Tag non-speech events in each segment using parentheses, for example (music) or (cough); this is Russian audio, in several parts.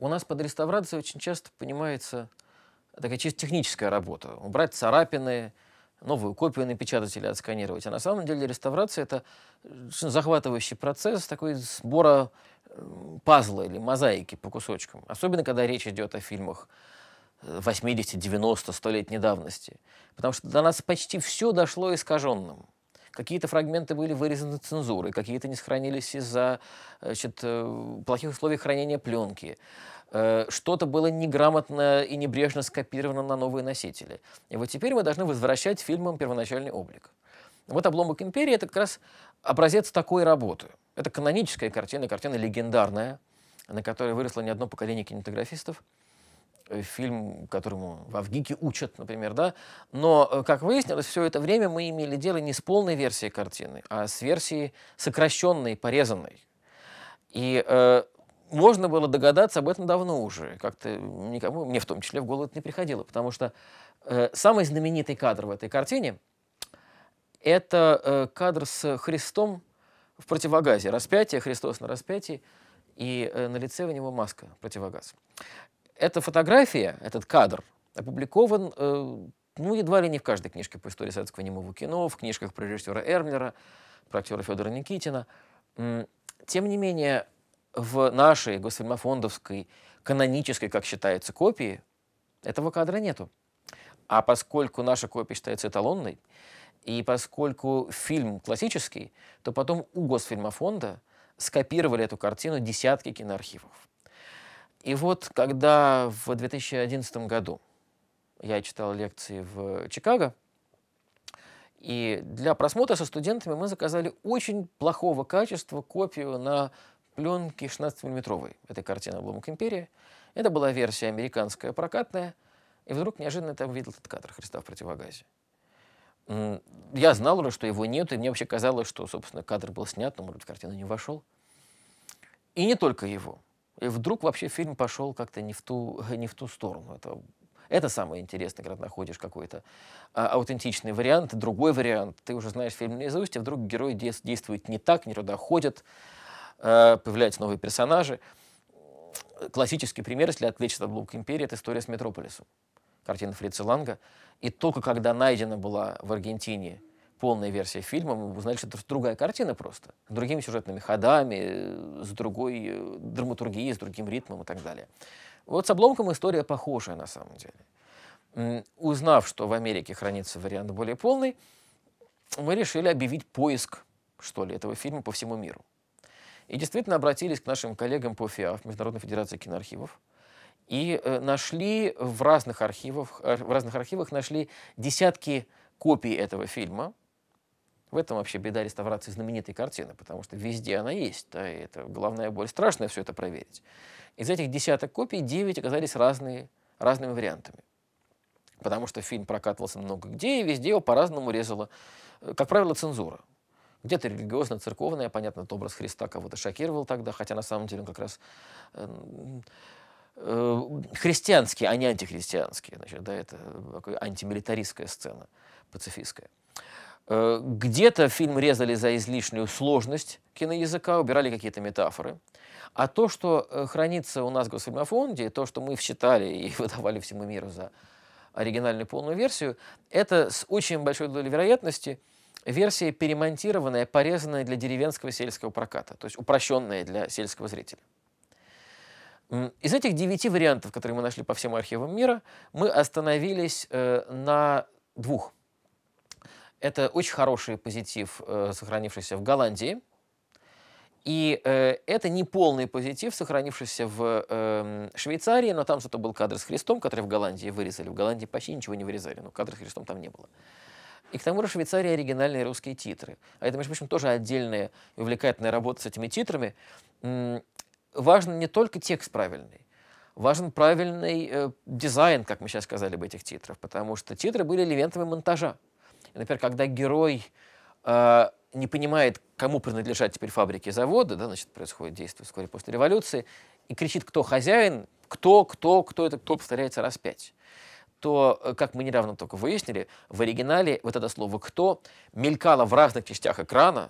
У нас под реставрацией очень часто понимается такая чисто техническая работа. Убрать царапины, новую копию напечатать или отсканировать. А на самом деле реставрация – это захватывающий процесс такой сбора пазла или мозаики по кусочкам. Особенно, когда речь идет о фильмах 80, 90, 100 лет недавности. Потому что до нас почти все дошло искаженным. Какие-то фрагменты были вырезаны цензурой, какие-то не сохранились из-за э, значит, э, плохих условий хранения пленки. Э, что-то было неграмотно и небрежно скопировано на новые носители. И вот теперь мы должны возвращать фильмам первоначальный облик. Вот «Обломок империи» — это как раз образец такой работы. Это каноническая картина, картина легендарная, на которой выросло не одно поколение кинематографистов. Э, фильм, которому в Авгике учат, например, да. Но, э, как выяснилось, все это время мы имели дело не с полной версией картины, а с версией сокращенной, порезанной. И э, можно было догадаться об этом давно уже. Как-то никому, мне в том числе, в голову это не приходило, потому что э, самый знаменитый кадр в этой картине – это э, кадр с Христом в противогазе. Распятие, Христос на распятии, и э, на лице у него маска, противогаз. Эта фотография, этот кадр опубликован э, ну, едва ли не в каждой книжке по истории советского немого кино, в книжках про режиссера Эрмлера, про актера Федора Никитина. Тем не менее, в нашей госфильмофондовской канонической, как считается, копии этого кадра нету. А поскольку наша копия считается эталонной, и поскольку фильм классический, то потом у Госфильмофонда скопировали эту картину десятки киноархивов. И вот когда в 2011 году я читал лекции в Чикаго, и для просмотра со студентами мы заказали очень плохого качества копию на пленке 16-миллиметровой. этой картины «Обломок империи». Это была версия американская прокатная. И вдруг неожиданно там видел этот кадр Христа в противогазе. Я знал уже, что его нет, и мне вообще казалось, что, собственно, кадр был снят, но, может быть, картина не вошел. И не только его. И вдруг вообще фильм пошел как-то не в ту, (laughs) не в ту сторону. Это, это самое интересное, когда находишь какой-то а, аутентичный вариант, другой вариант. Ты уже знаешь фильм наизусть, а вдруг герой действует не так, не туда ходит, а, появляются новые персонажи. Классический пример, если отвлечься от «Блок империи», это история с «Метрополисом», картина Фрица Ланга. И только когда найдена была в Аргентине – полная версия фильма, мы узнали, что это другая картина просто, с другими сюжетными ходами, с другой э, драматургией, с другим ритмом и так далее. Вот с «Обломком» история похожая на самом деле. Узнав, что в Америке хранится вариант более полный, мы решили объявить поиск, что ли, этого фильма по всему миру. И действительно обратились к нашим коллегам по ФИАФ, Международной Федерации киноархивов, и э, нашли в разных архивах, в разных архивах нашли десятки копий этого фильма, в этом вообще беда реставрации знаменитой картины, потому что везде она есть, да, и это головная боль, страшно все это проверить. Из этих десяток копий девять оказались разные, разными вариантами. Потому что фильм прокатывался много где, и везде его по-разному резала, э, как правило, цензура. Где-то религиозно-церковная, понятно, образ Христа кого-то шокировал тогда, хотя на самом деле он как раз э, э, христианский, а не антихристианский, Значит, да, это такая антимилитаристская сцена, пацифистская. Э, где-то фильм резали за излишнюю сложность киноязыка, убирали какие-то метафоры. А то, что э, хранится у нас в Госфильмофонде, то, что мы считали и (laughs) выдавали всему миру за оригинальную полную версию, это с очень большой долей вероятности версия перемонтированная, порезанная для деревенского сельского проката, то есть упрощенная для сельского зрителя. Из этих девяти вариантов, которые мы нашли по всем архивам мира, мы остановились э, на двух. Это очень хороший позитив, э, сохранившийся в Голландии. И э, это не полный позитив, сохранившийся в э, Швейцарии, но там зато был кадр с Христом, который в Голландии вырезали. В Голландии почти ничего не вырезали, но кадр с Христом там не было. И к тому же в Швейцарии оригинальные русские титры. А это, между прочим, тоже отдельная и увлекательная работа с этими титрами. Важен не только текст правильный, важен правильный э, дизайн, как мы сейчас сказали бы, этих титров, потому что титры были элементами монтажа. И, например, когда герой э, не понимает, кому принадлежат теперь фабрики и заводы, да, значит, происходит действие вскоре после революции, и кричит, кто хозяин, кто, кто, кто это, кто повторяется раз пять то, э, как мы недавно только выяснили, в оригинале вот это слово «кто» мелькало в разных частях экрана,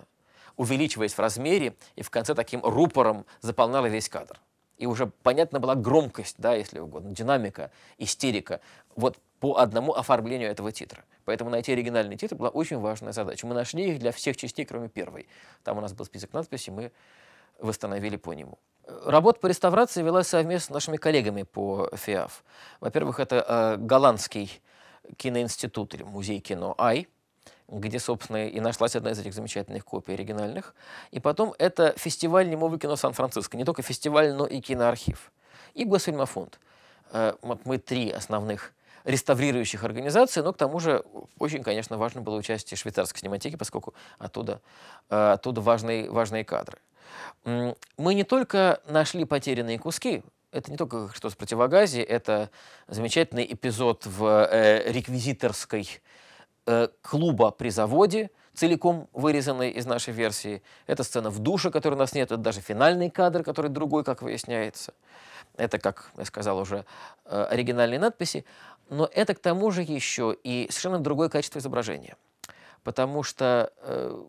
увеличиваясь в размере, и в конце таким рупором заполняло весь кадр и уже понятна была громкость, да, если угодно, динамика, истерика, вот по одному оформлению этого титра. Поэтому найти оригинальный титр была очень важная задача. Мы нашли их для всех частей, кроме первой. Там у нас был список надписей, мы восстановили по нему. Работа по реставрации велась совместно с нашими коллегами по ФИАФ. Во-первых, это э, голландский киноинститут или музей кино «Ай», где, собственно, и нашлась одна из этих замечательных копий оригинальных. И потом это фестиваль немого кино Сан-Франциско. Не только фестиваль, но и киноархив. И Госфильмофонд. Э, мы три основных реставрирующих организаций, но к тому же очень, конечно, важно было участие швейцарской синематики, поскольку оттуда, э, оттуда важные, важные кадры. Мы не только нашли потерянные куски, это не только что с противогази, это замечательный эпизод в э, реквизиторской Э, клуба при заводе, целиком вырезанной из нашей версии. Это сцена в душе, которой у нас нет, это даже финальный кадр, который другой, как выясняется. Это, как я сказал уже, э, оригинальные надписи. Но это к тому же еще и совершенно другое качество изображения. Потому что э,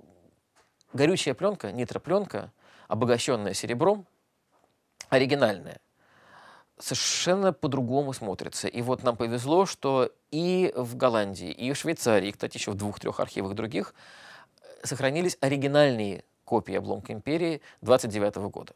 горючая пленка, нитропленка, обогащенная серебром, оригинальная, совершенно по-другому смотрится. И вот нам повезло, что и в Голландии, и в Швейцарии, кстати, еще в двух-трех архивах других, э, сохранились оригинальные копии «Обломка империи» 29 года.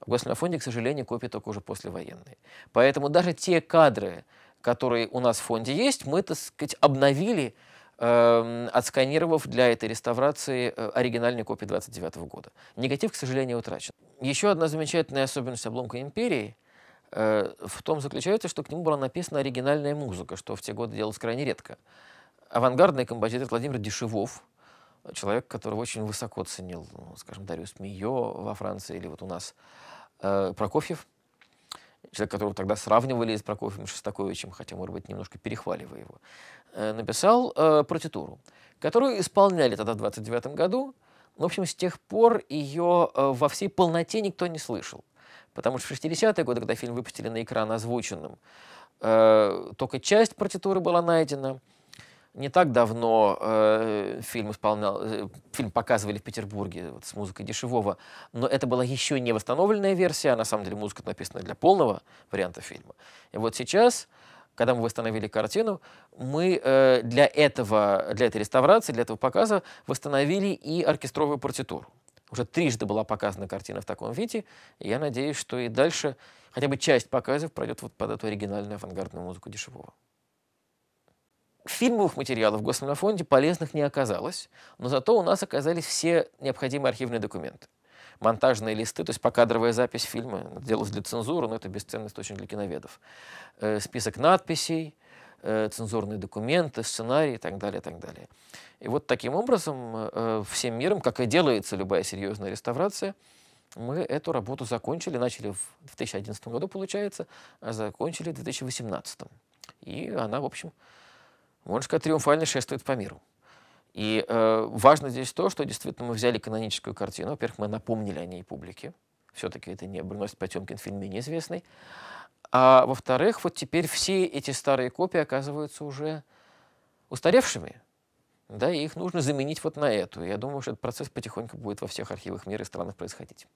В Государственном фонде, к сожалению, копии только уже послевоенные. Поэтому даже те кадры, которые у нас в фонде есть, мы, так сказать, обновили, э, отсканировав для этой реставрации э, оригинальные копии 29 года. Негатив, к сожалению, утрачен. Еще одна замечательная особенность обломка империи – Э, в том заключается, что к нему была написана оригинальная музыка, что в те годы делалось крайне редко. Авангардный композитор Владимир Дешевов, человек, которого очень высоко ценил, ну, скажем, Дариус Мио во Франции или вот у нас э, Прокофьев, человек, которого тогда сравнивали с Прокофьевым Шостаковичем, хотя, может быть, немножко перехваливая его, э, написал э, партитуру, которую исполняли тогда в 29 году. Ну, в общем, с тех пор ее э, во всей полноте никто не слышал. Потому что в 60-е годы, когда фильм выпустили на экран озвученным, э, только часть партитуры была найдена. Не так давно э, фильм, исполнял, э, фильм показывали в Петербурге вот, с музыкой Дешевого, но это была еще не восстановленная версия, а на самом деле музыка написана для полного варианта фильма. И вот сейчас когда мы восстановили картину, мы э, для этого, для этой реставрации, для этого показа восстановили и оркестровую партитуру. Уже трижды была показана картина в таком виде, и я надеюсь, что и дальше хотя бы часть показов пройдет вот под эту оригинальную авангардную музыку Дешевого. Фильмовых материалов в Госфильмофонде полезных не оказалось, но зато у нас оказались все необходимые архивные документы. Монтажные листы, то есть покадровая запись фильма, делалась для цензуры, но это бесценность, очень для киноведов. Э, список надписей, э, цензурные документы, сценарии и так далее, и так далее. И вот таким образом э, всем миром, как и делается любая серьезная реставрация, мы эту работу закончили, начали в 2011 году, получается, а закончили в 2018. И она, в общем, можно сказать, триумфально шествует по миру. И э, важно здесь то, что действительно мы взяли каноническую картину. Во-первых, мы напомнили о ней публике. Все-таки это не Бронность Потемкин фильм неизвестный. А во-вторых, вот теперь все эти старые копии оказываются уже устаревшими. Да, и их нужно заменить вот на эту. Я думаю, что этот процесс потихоньку будет во всех архивах мира и странах происходить.